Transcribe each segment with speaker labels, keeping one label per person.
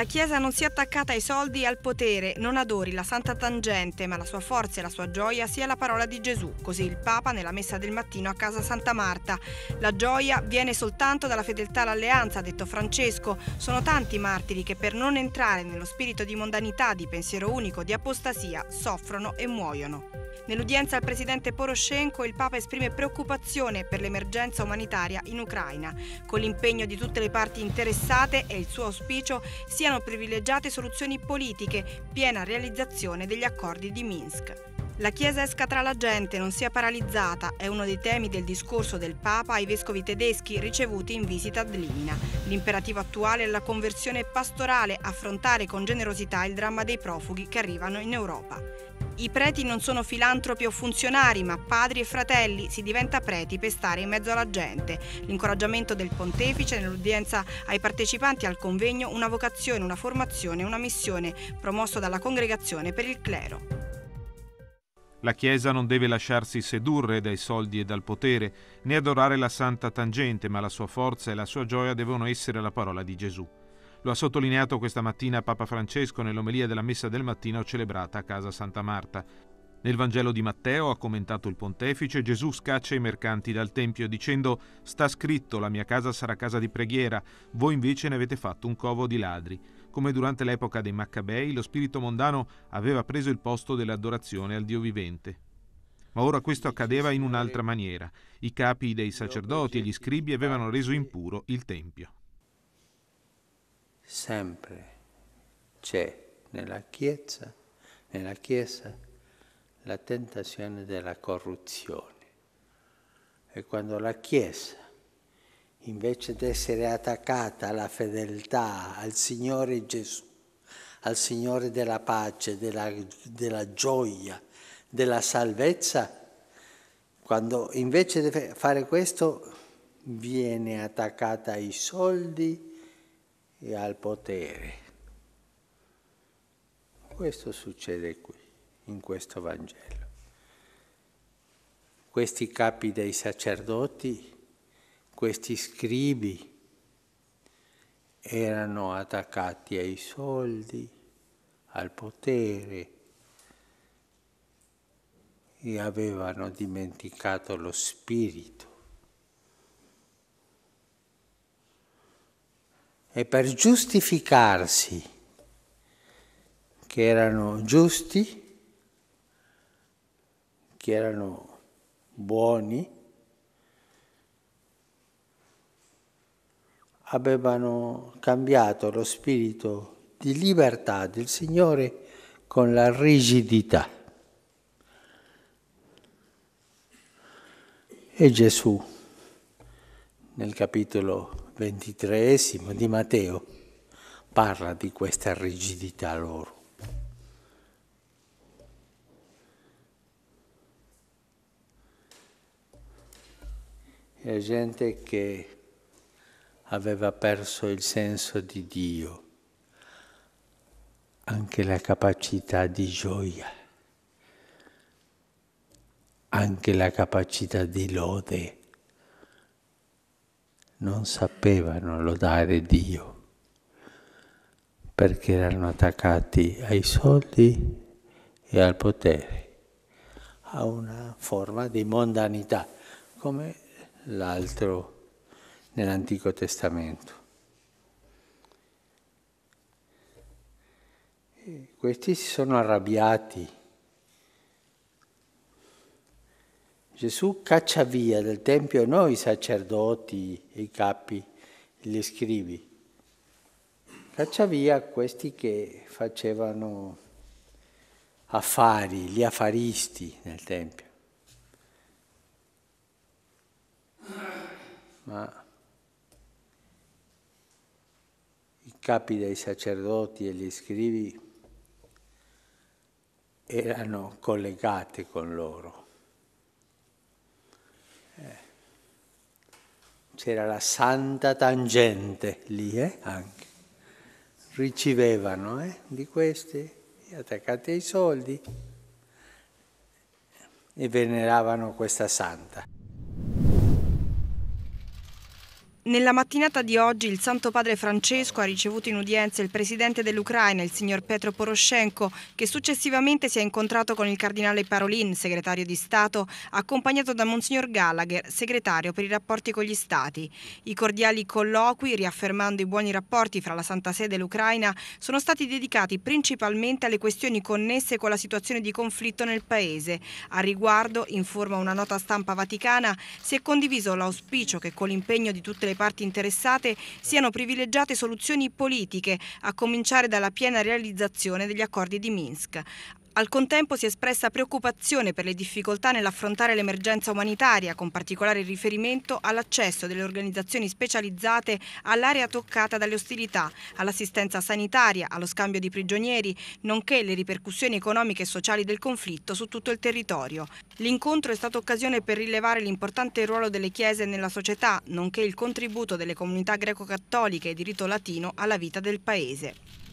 Speaker 1: La Chiesa non si è attaccata ai soldi e al potere, non adori la Santa Tangente, ma la sua forza e la sua gioia sia la parola di Gesù, così il Papa nella messa del mattino a casa Santa Marta. La gioia viene soltanto dalla fedeltà all'alleanza, ha detto Francesco. Sono tanti martiri che per non entrare nello spirito di mondanità, di pensiero unico, di apostasia, soffrono e muoiono. Nell'udienza al presidente Poroshenko il Papa esprime preoccupazione per l'emergenza umanitaria in Ucraina, con l'impegno di tutte le parti interessate e il suo auspicio sia siano privilegiate soluzioni politiche, piena realizzazione degli accordi di Minsk. La Chiesa esca tra la gente, non sia paralizzata, è uno dei temi del discorso del Papa ai vescovi tedeschi ricevuti in visita ad Limina. L'imperativo attuale è la conversione pastorale, affrontare con generosità il dramma dei profughi che arrivano in Europa. I preti non sono filantropi o funzionari, ma padri e fratelli. Si diventa preti per stare in mezzo alla gente. L'incoraggiamento del pontefice nell'udienza ai partecipanti al convegno una vocazione, una formazione, una missione, promosso dalla Congregazione per il Clero. La Chiesa non deve lasciarsi sedurre dai soldi e dal potere, né adorare la santa tangente, ma la sua forza e la sua gioia devono essere la parola di Gesù. Lo ha sottolineato questa mattina Papa Francesco nell'omelia della messa del mattino celebrata a casa Santa Marta. Nel Vangelo di Matteo, ha commentato il pontefice, Gesù scaccia i mercanti dal Tempio dicendo Sta scritto, la mia casa sarà casa di preghiera, voi invece ne avete fatto un covo di ladri. Come durante l'epoca dei Maccabei, lo spirito mondano aveva preso il posto dell'adorazione al Dio vivente. Ma ora questo accadeva in un'altra maniera. I capi dei sacerdoti e gli scribi avevano reso impuro il
Speaker 2: Tempio sempre c'è nella Chiesa, nella Chiesa la tentazione della corruzione. E quando la Chiesa, invece di essere attaccata alla fedeltà al Signore Gesù, al Signore della pace, della, della gioia, della salvezza, quando invece di fare questo viene attaccata ai soldi, e al potere. Questo succede qui, in questo Vangelo. Questi capi dei sacerdoti, questi scribi, erano attaccati ai soldi, al potere e avevano dimenticato lo spirito e per giustificarsi che erano giusti, che erano buoni, avevano cambiato lo spirito di libertà del Signore con la rigidità. E Gesù nel capitolo 23 di Matteo parla di questa rigidità loro. La gente che aveva perso il senso di Dio, anche la capacità di gioia, anche la capacità di lode non sapevano lodare Dio perché erano attaccati ai soldi e al potere, a una forma di mondanità, come l'altro nell'Antico Testamento. E questi si sono arrabbiati Gesù caccia via dal Tempio noi i sacerdoti, i capi, gli scrivi. Caccia via questi che facevano affari, gli affaristi nel Tempio. Ma i capi dei sacerdoti e gli scrivi erano collegati con loro. Eh. c'era la santa tangente lì eh, anche, ricevevano eh, di questi, attaccati ai soldi e veneravano questa santa.
Speaker 1: Nella mattinata di oggi il Santo Padre Francesco ha ricevuto in udienza il presidente dell'Ucraina, il signor Petro Poroshenko, che successivamente si è incontrato con il cardinale Parolin, segretario di Stato, accompagnato da Monsignor Gallagher, segretario per i rapporti con gli Stati. I cordiali colloqui, riaffermando i buoni rapporti fra la Santa Sede e l'Ucraina, sono stati dedicati principalmente alle questioni connesse con la situazione di conflitto nel Paese. A riguardo, in forma una nota stampa vaticana, si è condiviso l'auspicio che con l'impegno di tutte le parti interessate siano privilegiate soluzioni politiche, a cominciare dalla piena realizzazione degli accordi di Minsk. Al contempo si è espressa preoccupazione per le difficoltà nell'affrontare l'emergenza umanitaria, con particolare riferimento all'accesso delle organizzazioni specializzate all'area toccata dalle ostilità, all'assistenza sanitaria, allo scambio di prigionieri, nonché le ripercussioni economiche e sociali del conflitto su tutto il territorio. L'incontro è stata occasione per rilevare l'importante ruolo delle chiese nella società, nonché il contributo delle comunità greco-cattoliche e diritto latino alla vita del paese.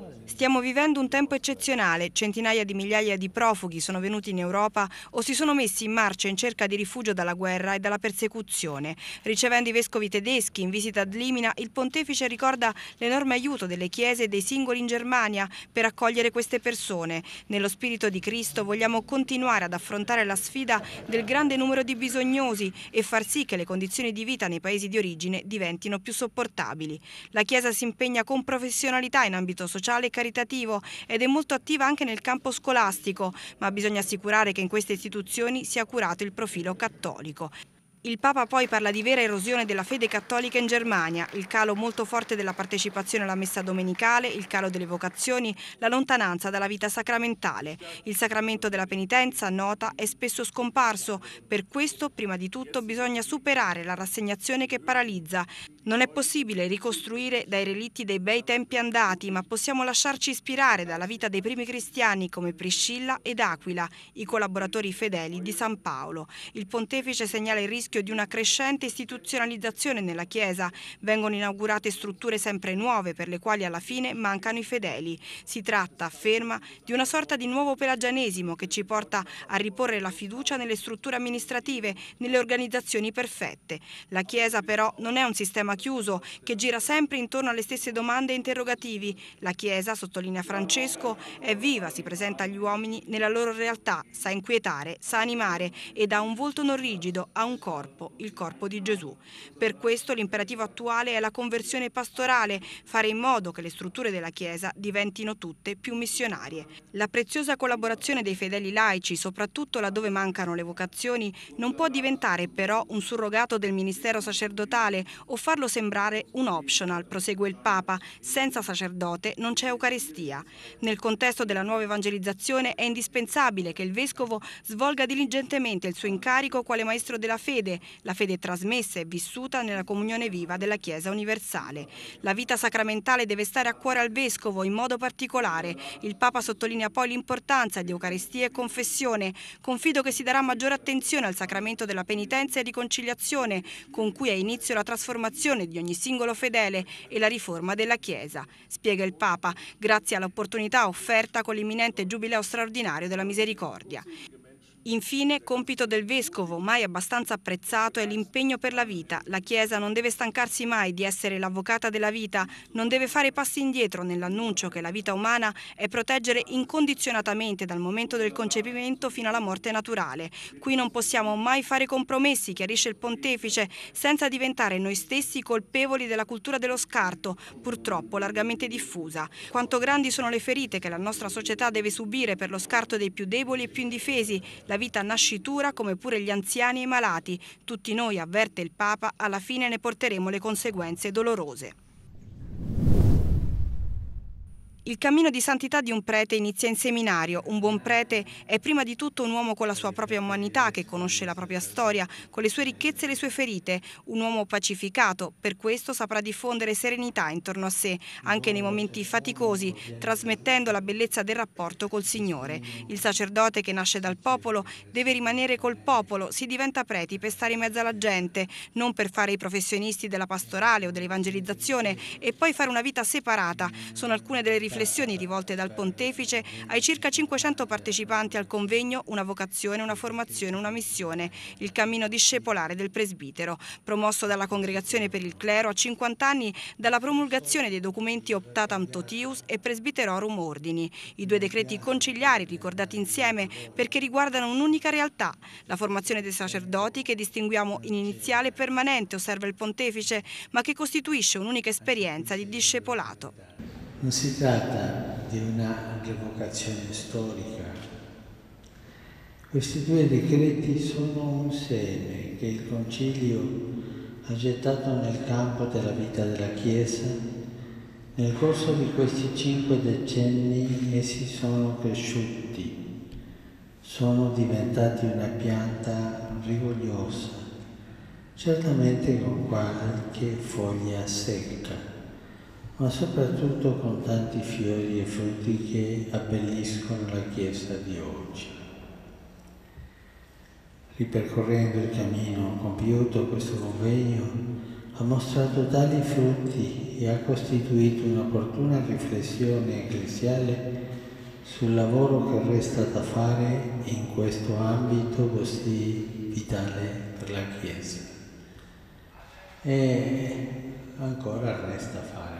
Speaker 1: Really? Stiamo vivendo un tempo eccezionale, centinaia di migliaia di profughi sono venuti in Europa o si sono messi in marcia in cerca di rifugio dalla guerra e dalla persecuzione. Ricevendo i vescovi tedeschi in visita ad Limina, il pontefice ricorda l'enorme aiuto delle chiese e dei singoli in Germania per accogliere queste persone. Nello spirito di Cristo vogliamo continuare ad affrontare la sfida del grande numero di bisognosi e far sì che le condizioni di vita nei paesi di origine diventino più sopportabili. La Chiesa si impegna con professionalità in ambito sociale e caritativo ed è molto attiva anche nel campo scolastico, ma bisogna assicurare che in queste istituzioni sia curato il profilo cattolico. Il Papa poi parla di vera erosione della fede cattolica in Germania, il calo molto forte della partecipazione alla messa domenicale, il calo delle vocazioni, la lontananza dalla vita sacramentale. Il sacramento della penitenza, nota, è spesso scomparso. Per questo, prima di tutto, bisogna superare la rassegnazione che paralizza. Non è possibile ricostruire dai relitti dei bei tempi andati, ma possiamo lasciarci ispirare dalla vita dei primi cristiani come Priscilla ed Aquila, i collaboratori fedeli di San Paolo. Il pontefice segnala il rischio rischio di una crescente istituzionalizzazione nella Chiesa. Vengono inaugurate strutture sempre nuove per le quali alla fine mancano i fedeli. Si tratta, afferma, di una sorta di nuovo pelagianesimo che ci porta a riporre la fiducia nelle strutture amministrative, nelle organizzazioni perfette. La Chiesa però non è un sistema chiuso che gira sempre intorno alle stesse domande e interrogativi. La Chiesa, sottolinea Francesco, è viva, si presenta agli uomini nella loro realtà, sa inquietare, sa animare e da un volto non rigido a un corpo corpo, il corpo di Gesù. Per questo l'imperativo attuale è la conversione pastorale, fare in modo che le strutture della Chiesa diventino tutte più missionarie. La preziosa collaborazione dei fedeli laici, soprattutto laddove mancano le vocazioni, non può diventare però un surrogato del ministero sacerdotale o farlo sembrare un optional, prosegue il Papa, senza sacerdote non c'è Eucaristia. Nel contesto della nuova evangelizzazione è indispensabile che il Vescovo svolga diligentemente il suo incarico quale maestro della fede fede, la fede trasmessa e vissuta nella comunione viva della Chiesa universale. La vita sacramentale deve stare a cuore al Vescovo in modo particolare. Il Papa sottolinea poi l'importanza di Eucaristia e confessione. Confido che si darà maggiore attenzione al sacramento della penitenza e riconciliazione, con cui è inizio la trasformazione di ogni singolo fedele e la riforma della Chiesa. Spiega il Papa, grazie all'opportunità offerta con l'imminente giubileo straordinario della misericordia. Infine, compito del Vescovo, mai abbastanza apprezzato, è l'impegno per la vita. La Chiesa non deve stancarsi mai di essere l'avvocata della vita, non deve fare passi indietro nell'annuncio che la vita umana è proteggere incondizionatamente dal momento del concepimento fino alla morte naturale. Qui non possiamo mai fare compromessi, chiarisce il Pontefice, senza diventare noi stessi colpevoli della cultura dello scarto, purtroppo largamente diffusa. Quanto grandi sono le ferite che la nostra società deve subire per lo scarto dei più deboli e più indifesi, la vita nascitura come pure gli anziani e i malati. Tutti noi, avverte il Papa, alla fine ne porteremo le conseguenze dolorose. Il cammino di santità di un prete inizia in seminario. Un buon prete è prima di tutto un uomo con la sua propria umanità, che conosce la propria storia, con le sue ricchezze e le sue ferite. Un uomo pacificato, per questo saprà diffondere serenità intorno a sé, anche nei momenti faticosi, trasmettendo la bellezza del rapporto col Signore. Il sacerdote che nasce dal popolo deve rimanere col popolo, si diventa preti per stare in mezzo alla gente, non per fare i professionisti della pastorale o dell'evangelizzazione e poi fare una vita separata. Sono alcune delle riflessioni riflessioni rivolte dal Pontefice ai circa 500 partecipanti al convegno Una vocazione, una formazione, una missione, il cammino discepolare del presbitero, promosso dalla Congregazione per il Clero a 50 anni dalla promulgazione dei documenti Optatam Totius e Presbiterorum Ordini, i due decreti conciliari ricordati insieme perché riguardano un'unica realtà, la formazione dei sacerdoti che distinguiamo in iniziale e permanente, osserva il Pontefice, ma che costituisce un'unica esperienza di discepolato.
Speaker 2: Non si tratta di una revocazione storica. Questi due decreti sono un seme che il Concilio ha gettato nel campo della vita della Chiesa. Nel corso di questi cinque decenni essi sono cresciuti, sono diventati una pianta rigogliosa, certamente con qualche foglia secca ma soprattutto con tanti fiori e frutti che abbelliscono la Chiesa di oggi. Ripercorrendo il cammino compiuto questo convegno, ha mostrato tali frutti e ha costituito un'opportuna riflessione ecclesiale sul lavoro che resta da fare in questo ambito così vitale per la Chiesa. E ancora resta fare.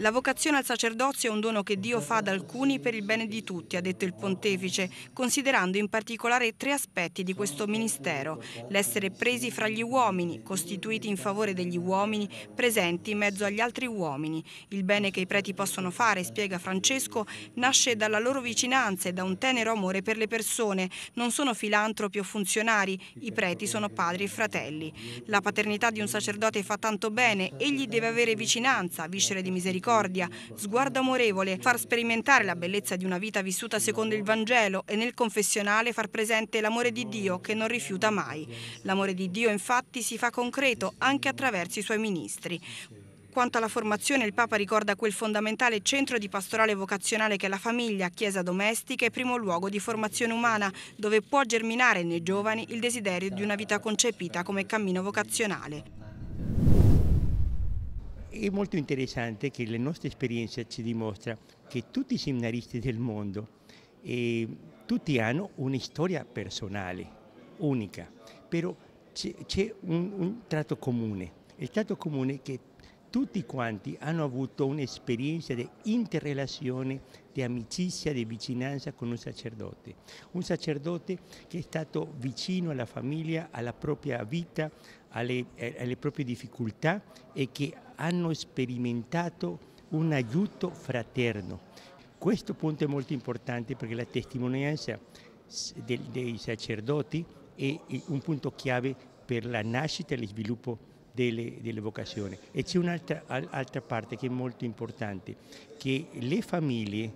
Speaker 1: La vocazione al sacerdozio è un dono che Dio fa ad alcuni per il bene di tutti, ha detto il pontefice, considerando in particolare tre aspetti di questo ministero, l'essere presi fra gli uomini, costituiti in favore degli uomini, presenti in mezzo agli altri uomini. Il bene che i preti possono fare, spiega Francesco, nasce dalla loro vicinanza e da un tenero amore per le persone. Non sono filantropi o funzionari, i preti sono padri e fratelli. La paternità di un sacerdote fa tanto bene, egli deve avere vicinanza, viscere di misericordia misericordia, sguardo amorevole, far sperimentare la bellezza di una vita vissuta secondo il Vangelo e nel confessionale far presente l'amore di Dio che non rifiuta mai. L'amore di Dio infatti si fa concreto anche attraverso i suoi ministri. Quanto alla formazione, il Papa ricorda quel fondamentale centro di pastorale vocazionale che è la famiglia, chiesa domestica e primo luogo di formazione umana, dove può germinare nei giovani il desiderio di una vita concepita come cammino vocazionale.
Speaker 3: È molto interessante che la nostra esperienza ci dimostra che tutti i seminaristi del mondo eh, tutti hanno una storia personale, unica, però c'è un, un tratto comune. Il tratto comune è che tutti quanti hanno avuto un'esperienza di interrelazione, di amicizia, di vicinanza con un sacerdote. Un sacerdote che è stato vicino alla famiglia, alla propria vita, alle, eh, alle proprie difficoltà e che hanno sperimentato un aiuto fraterno. Questo punto è molto importante perché la testimonianza dei sacerdoti è un punto chiave per la nascita e lo sviluppo delle, delle vocazioni. E c'è un'altra parte che è molto importante, che le famiglie,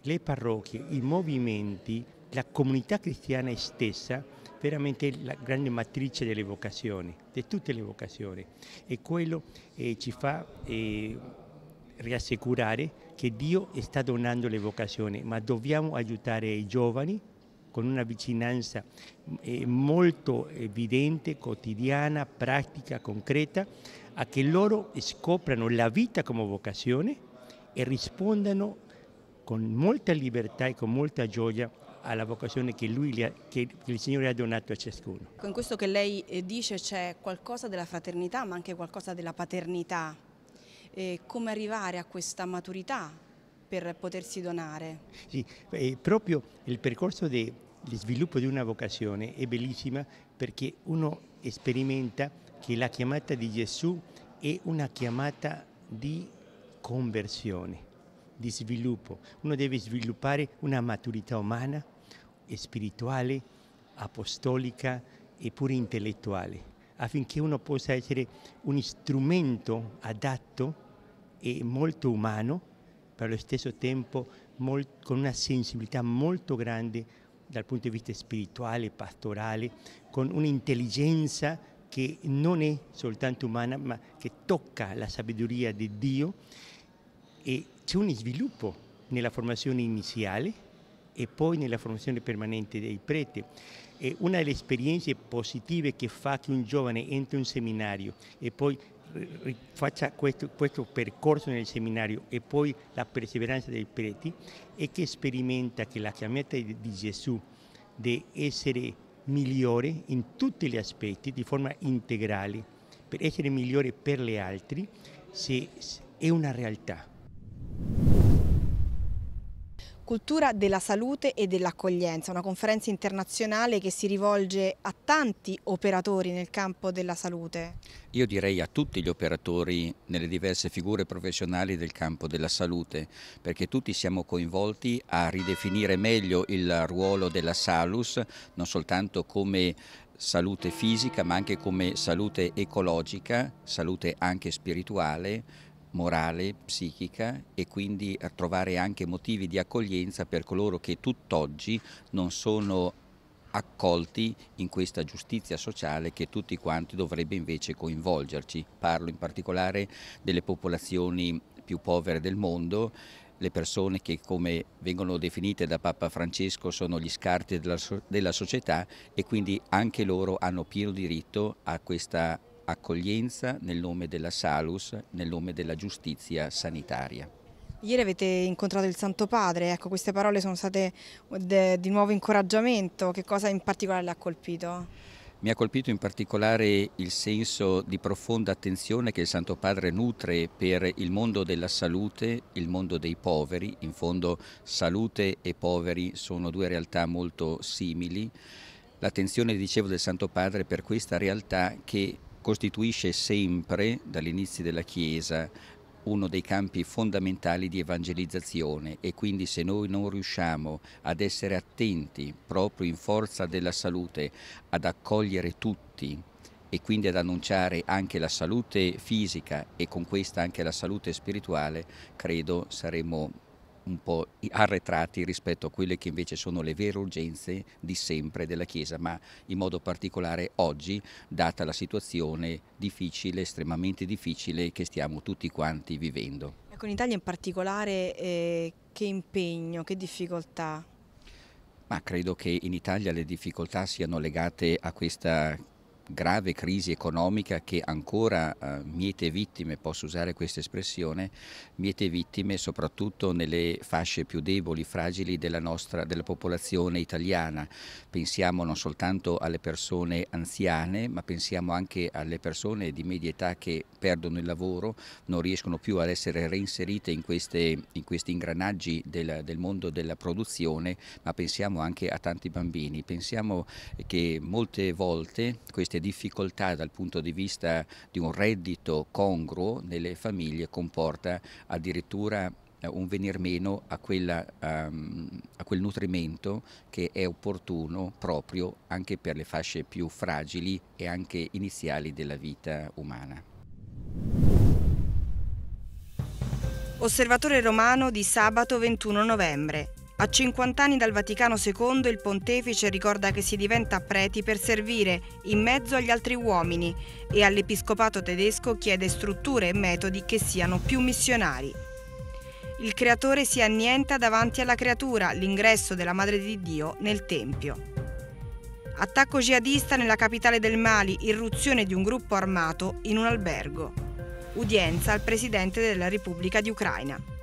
Speaker 3: le parrocchie, i movimenti, la comunità cristiana stessa veramente la grande matrice delle vocazioni, di tutte le vocazioni e quello eh, ci fa eh, riassicurare che Dio sta donando le vocazioni, ma dobbiamo aiutare i giovani con una vicinanza eh, molto evidente, quotidiana, pratica, concreta, a che loro scoprano la vita come vocazione e rispondano con molta libertà e con molta gioia alla vocazione che, lui, che il Signore ha donato a ciascuno.
Speaker 1: In questo che lei eh, dice c'è qualcosa della fraternità ma anche qualcosa della paternità. E come arrivare a questa maturità per potersi donare?
Speaker 3: Sì, eh, proprio il percorso di sviluppo di una vocazione è bellissima perché uno sperimenta che la chiamata di Gesù è una chiamata di conversione, di sviluppo. Uno deve sviluppare una maturità umana spirituale, apostolica e pure intellettuale, affinché uno possa essere un strumento adatto e molto umano, però allo stesso tempo molto, con una sensibilità molto grande dal punto di vista spirituale, pastorale, con un'intelligenza che non è soltanto umana, ma che tocca la sabiduria di Dio e c'è un sviluppo nella formazione iniziale e poi nella formazione permanente dei preti. E una delle esperienze positive che fa che un giovane entri in un seminario e poi eh, eh, faccia questo, questo, percorso nel seminario e poi la perseveranza dei preti è che sperimenta che la chiamata di Gesù di essere migliore in tutti gli aspetti, di forma integrale, per essere migliore per gli altri, è una realtà
Speaker 1: Cultura della salute e dell'accoglienza, una conferenza internazionale che si rivolge a tanti operatori nel campo della salute.
Speaker 4: Io direi a tutti gli operatori nelle diverse figure professionali del campo della salute, perché tutti siamo coinvolti a ridefinire meglio il ruolo della Salus, non soltanto come salute fisica, ma anche come salute ecologica, salute anche spirituale, morale, psichica e quindi trovare anche motivi di accoglienza per coloro che tutt'oggi non sono accolti in questa giustizia sociale che tutti quanti dovrebbe invece coinvolgerci. Parlo in particolare delle popolazioni più povere del mondo, le persone che come vengono definite da Papa Francesco sono gli scarti della, della società e quindi anche loro hanno pieno diritto a questa accoglienza, nel nome della Salus, nel nome della giustizia
Speaker 1: sanitaria. Ieri avete incontrato il Santo Padre, ecco, queste parole sono state di nuovo incoraggiamento, che cosa in particolare le ha colpito?
Speaker 4: Mi ha colpito in particolare il senso di profonda attenzione che il Santo Padre nutre per il mondo della salute, il mondo dei poveri, in fondo salute e poveri sono due realtà molto simili, l'attenzione, dicevo, del Santo Padre per questa realtà che costituisce sempre, dall'inizio della Chiesa, uno dei campi fondamentali di evangelizzazione e quindi se noi non riusciamo ad essere attenti proprio in forza della salute ad accogliere tutti e quindi ad annunciare anche la salute fisica e con questa anche la salute spirituale, credo saremo un po' arretrati rispetto a quelle che invece sono le vere urgenze di sempre della Chiesa, ma in modo particolare oggi, data la situazione difficile, estremamente difficile che stiamo tutti quanti vivendo.
Speaker 1: Ecco, in Italia in particolare eh, che impegno, che difficoltà?
Speaker 4: Ma credo che in Italia le difficoltà siano legate a questa grave crisi economica che ancora eh, miete vittime, posso usare questa espressione, miete vittime soprattutto nelle fasce più deboli, fragili della, nostra, della popolazione italiana. Pensiamo non soltanto alle persone anziane, ma pensiamo anche alle persone di media età che perdono il lavoro, non riescono più ad essere reinserite in, queste, in questi ingranaggi del, del mondo della produzione, ma pensiamo anche a tanti bambini. Pensiamo che molte volte questi queste difficoltà dal punto di vista di un reddito congruo nelle famiglie comporta addirittura eh, un venir meno a, quella, um, a, quel nutrimento che è opportuno proprio anche per le fasce più fragili e anche iniziali della vita umana.
Speaker 1: Osservatore romano di sabato 21 novembre. A 50 anni dal Vaticano II il pontefice ricorda che si diventa preti per servire in mezzo agli altri uomini e all'episcopato tedesco chiede strutture e metodi che siano più missionari. Il creatore si annienta davanti alla creatura, l'ingresso della Madre di Dio nel Tempio. Attacco jihadista nella capitale del Mali, irruzione di un gruppo armato in un albergo. Udienza al Presidente della Repubblica di Ucraina.